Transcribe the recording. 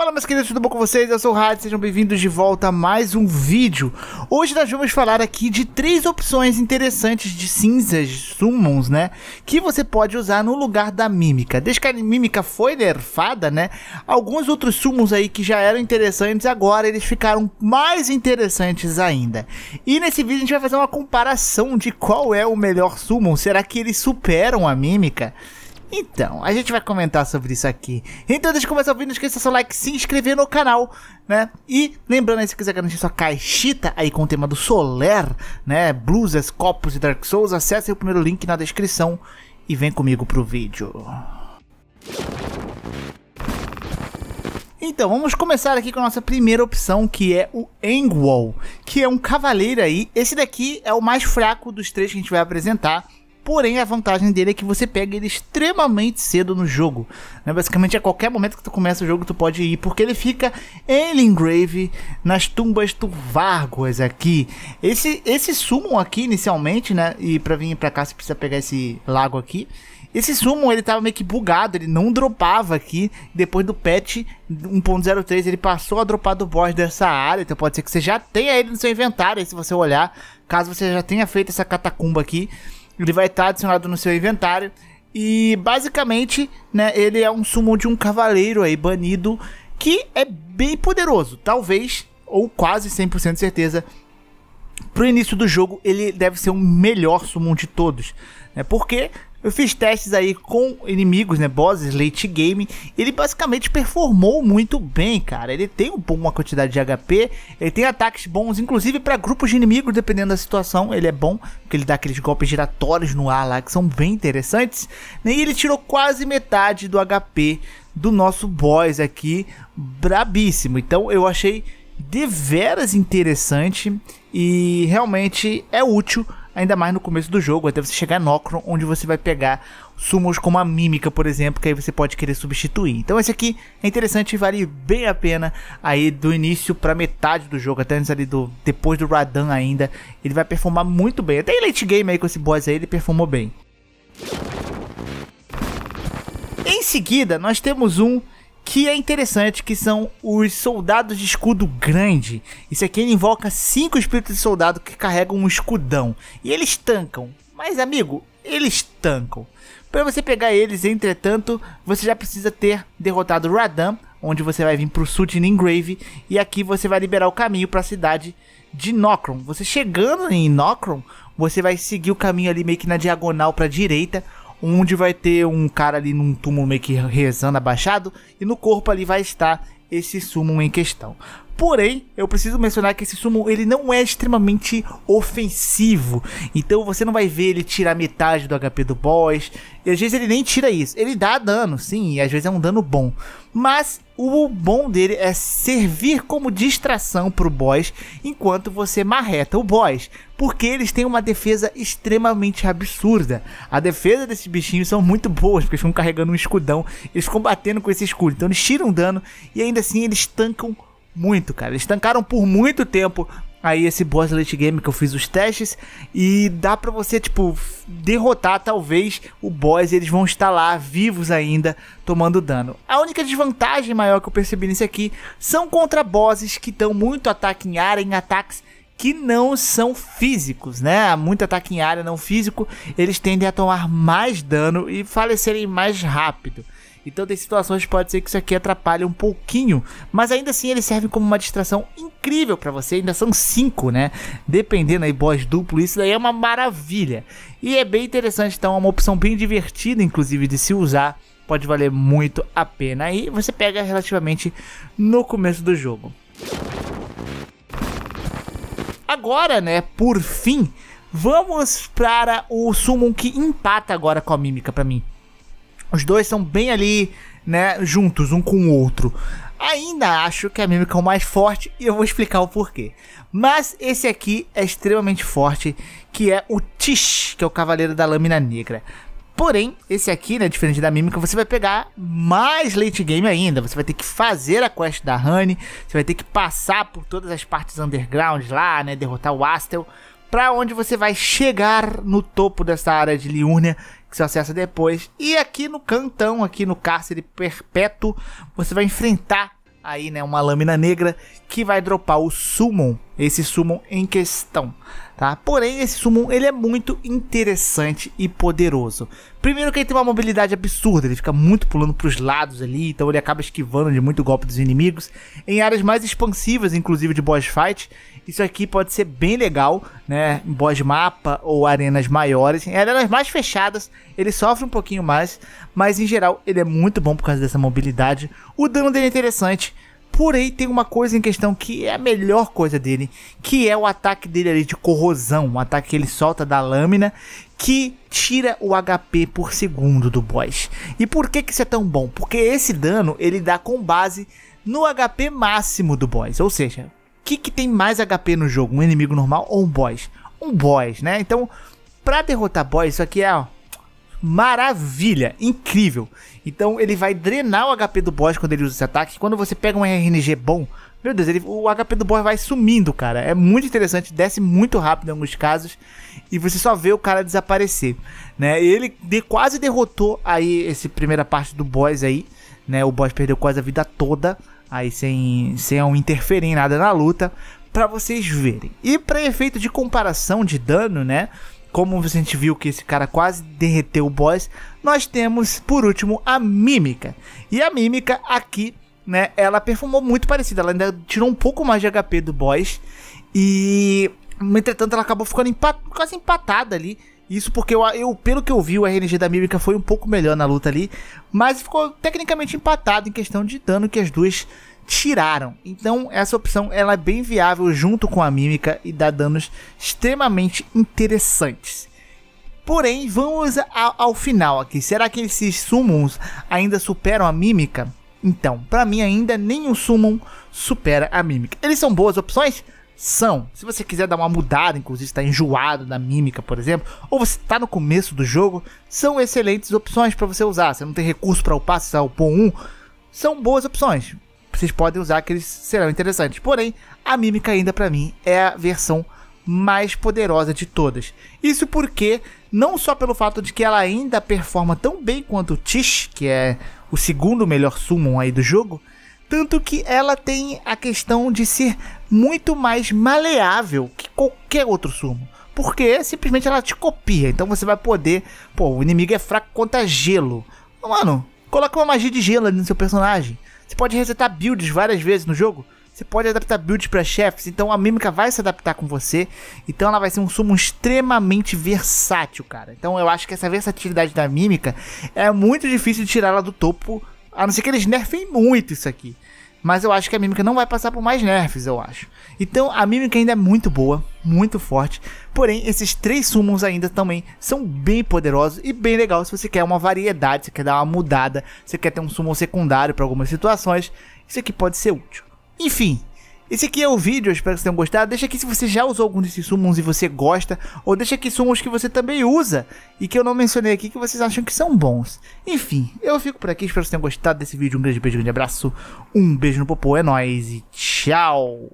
Fala meus queridos, tudo bom com vocês? Eu sou o Rádio, sejam bem-vindos de volta a mais um vídeo. Hoje nós vamos falar aqui de três opções interessantes de cinzas, summons, né? Que você pode usar no lugar da mímica. Desde que a mímica foi nerfada, né? Alguns outros summons aí que já eram interessantes, agora eles ficaram mais interessantes ainda. E nesse vídeo a gente vai fazer uma comparação de qual é o melhor summon. Será que eles superam a mímica? Então, a gente vai comentar sobre isso aqui. Então, deixa eu começar o vídeo, não esqueça seu like, se inscrever no canal, né? E lembrando aí, se quiser garantir sua caixita aí com o tema do Soler, né? Blusas, copos e Dark Souls, acesse o primeiro link na descrição e vem comigo pro vídeo. Então, vamos começar aqui com a nossa primeira opção, que é o Angwall, que é um cavaleiro aí. Esse daqui é o mais fraco dos três que a gente vai apresentar. Porém, a vantagem dele é que você pega ele extremamente cedo no jogo. Né? Basicamente, a qualquer momento que tu começa o jogo, tu pode ir, porque ele fica em Lingrave, nas tumbas do Vargas aqui. Esse, esse summon aqui, inicialmente, né? E pra vir pra cá, você precisa pegar esse lago aqui. Esse summon ele tava meio que bugado, ele não dropava aqui. Depois do patch 1.03 ele passou a dropar do boss dessa área, então pode ser que você já tenha ele no seu inventário, se você olhar, caso você já tenha feito essa catacumba aqui. Ele vai estar tá adicionado no seu inventário. E basicamente, né, ele é um sumo de um cavaleiro aí banido que é bem poderoso. Talvez, ou quase 100% de certeza, pro início do jogo ele deve ser o melhor summon de todos. Né? Porque eu fiz testes aí com inimigos, né, bosses late game, ele basicamente performou muito bem, cara. Ele tem uma quantidade de HP, ele tem ataques bons, inclusive para grupos de inimigos, dependendo da situação, ele é bom, porque ele dá aqueles golpes giratórios no ar lá que são bem interessantes. e ele tirou quase metade do HP do nosso boss aqui, brabíssimo. Então eu achei deveras interessante e realmente é útil ainda mais no começo do jogo, até você chegar no Ocron, onde você vai pegar sumos como a mímica, por exemplo, que aí você pode querer substituir. Então esse aqui é interessante e vale bem a pena aí do início para metade do jogo, até antes ali do depois do Radan ainda, ele vai performar muito bem. Até em late game aí com esse boss aí ele performou bem. Em seguida, nós temos um que é interessante, que são os soldados de escudo grande. Isso aqui ele invoca cinco espíritos de soldado que carregam um escudão. E eles tancam. Mas, amigo, eles tancam. Para você pegar eles, entretanto, você já precisa ter derrotado Radan, onde você vai vir para o sul de e aqui você vai liberar o caminho para a cidade de Nocron. Você chegando em Nocron, você vai seguir o caminho ali meio que na diagonal para a direita, onde vai ter um cara ali num túmulo meio que rezando abaixado, e no corpo ali vai estar esse sumo em questão. Porém, eu preciso mencionar que esse sumo ele não é extremamente ofensivo. Então você não vai ver ele tirar metade do HP do boss. E às vezes ele nem tira isso. Ele dá dano, sim, e às vezes é um dano bom. Mas o bom dele é servir como distração pro boss enquanto você marreta o boss. Porque eles têm uma defesa extremamente absurda. A defesa desses bichinhos são muito boas, porque eles ficam carregando um escudão. Eles combatendo com esse escudo. Então eles tiram dano e ainda assim eles tancam muito, cara. Eles tancaram por muito tempo aí esse boss late game que eu fiz os testes e dá para você tipo derrotar talvez o boss e eles vão estar lá vivos ainda tomando dano. A única desvantagem maior que eu percebi nesse aqui são contra bosses que dão muito ataque em área em ataques que não são físicos, né? Muito ataque em área não físico, eles tendem a tomar mais dano e falecerem mais rápido. Então tem situações que pode ser que isso aqui atrapalhe um pouquinho, mas ainda assim ele serve como uma distração incrível para você. Ainda são cinco, né? Dependendo aí boss duplo, isso daí é uma maravilha. E é bem interessante, então é uma opção bem divertida inclusive de se usar. Pode valer muito a pena aí, você pega relativamente no começo do jogo. Agora, né, por fim, Vamos para o Summon que empata agora com a mímica para mim. Os dois são bem ali, né, juntos, um com o outro. Ainda acho que a mímica é o mais forte e eu vou explicar o porquê. Mas esse aqui é extremamente forte, que é o Tish, que é o Cavaleiro da Lâmina Negra. Porém, esse aqui, né, diferente da mímica, você vai pegar mais late game ainda. Você vai ter que fazer a quest da Honey, você vai ter que passar por todas as partes underground lá, né, derrotar o Astel, para onde você vai chegar no topo dessa área de Liurnia, que você acessa depois. E aqui no cantão, aqui no cárcere perpétuo, você vai enfrentar aí, né, uma lâmina negra que vai dropar o Summon esse summon em questão. Tá? Porém, esse summon ele é muito interessante e poderoso. Primeiro que ele tem uma mobilidade absurda, ele fica muito pulando para os lados ali, então ele acaba esquivando de muito golpe dos inimigos. Em áreas mais expansivas, inclusive de boss fight, isso aqui pode ser bem legal, né? Em boss mapa ou arenas maiores. Em arenas mais fechadas, ele sofre um pouquinho mais, mas em geral ele é muito bom por causa dessa mobilidade. O dano dele é interessante, Porém, tem uma coisa em questão que é a melhor coisa dele, que é o ataque dele ali de corrosão, um ataque que ele solta da lâmina, que tira o HP por segundo do boss. E por que, que isso é tão bom? Porque esse dano ele dá com base no HP máximo do boss, ou seja, o que, que tem mais HP no jogo, um inimigo normal ou um boss? Um boss, né? Então, pra derrotar boss, isso aqui é ó, Maravilha, incrível. Então ele vai drenar o HP do boss quando ele usa esse ataque. Quando você pega um RNG bom, meu Deus, ele, o HP do boss vai sumindo, cara. É muito interessante, desce muito rápido em alguns casos e você só vê o cara desaparecer, né? ele de, quase derrotou aí esse primeira parte do boss aí, né? O boss perdeu quase a vida toda aí sem sem um interferir em nada na luta, para vocês verem. E para efeito de comparação de dano, né? como a gente viu que esse cara quase derreteu o boss, nós temos por último a mímica. E a mímica aqui, né, ela perfumou muito parecida, ela ainda tirou um pouco mais de HP do boss e entretanto ela acabou ficando empat quase empatada ali. Isso porque eu, eu, pelo que eu vi, o RNG da mímica foi um pouco melhor na luta ali, mas ficou tecnicamente empatado em questão de dano que as duas tiraram. Então essa opção ela é bem viável junto com a mímica e dá danos extremamente interessantes. Porém, vamos ao, ao final aqui. Será que esses summons ainda superam a mímica? Então, para mim ainda nenhum summon supera a mímica. Eles são boas opções? São. Se você quiser dar uma mudada, inclusive está enjoado da mímica, por exemplo, ou você está no começo do jogo, são excelentes opções para você usar. Você não tem recurso para upar, você só upou um, são boas opções vocês podem usar que eles serão interessantes. Porém, a mímica ainda para mim é a versão mais poderosa de todas. Isso porque, não só pelo fato de que ela ainda performa tão bem quanto o Tish, que é o segundo melhor summon aí do jogo, tanto que ela tem a questão de ser muito mais maleável que qualquer outro summon. Porque simplesmente ela te copia, então você vai poder. Pô, o inimigo é fraco contra gelo. Mano, coloca uma magia de gelo ali no seu personagem. Você pode resetar builds várias vezes no jogo. Você pode adaptar builds para chefes, então a mímica vai se adaptar com você. Então ela vai ser um sumo extremamente versátil, cara. Então eu acho que essa versatilidade da mímica é muito difícil de tirar ela do topo, a não ser que eles nerfem muito isso aqui. Mas eu acho que a mímica não vai passar por mais nerfs, eu acho. Então a mímica ainda é muito boa, muito forte. Porém, esses três summons ainda também são bem poderosos e bem legal se você quer uma variedade, se quer dar uma mudada, se quer ter um summon secundário para algumas situações. Isso aqui pode ser útil. Enfim, esse aqui é o vídeo, espero que vocês tenham gostado. Deixa aqui se você já usou algum desses sumos e você gosta, ou deixa aqui sumos que você também usa e que eu não mencionei aqui que vocês acham que são bons. Enfim, eu fico por aqui, espero que vocês tenham gostado desse vídeo. Um grande beijo, um grande abraço, um beijo no popô, é nóis e tchau!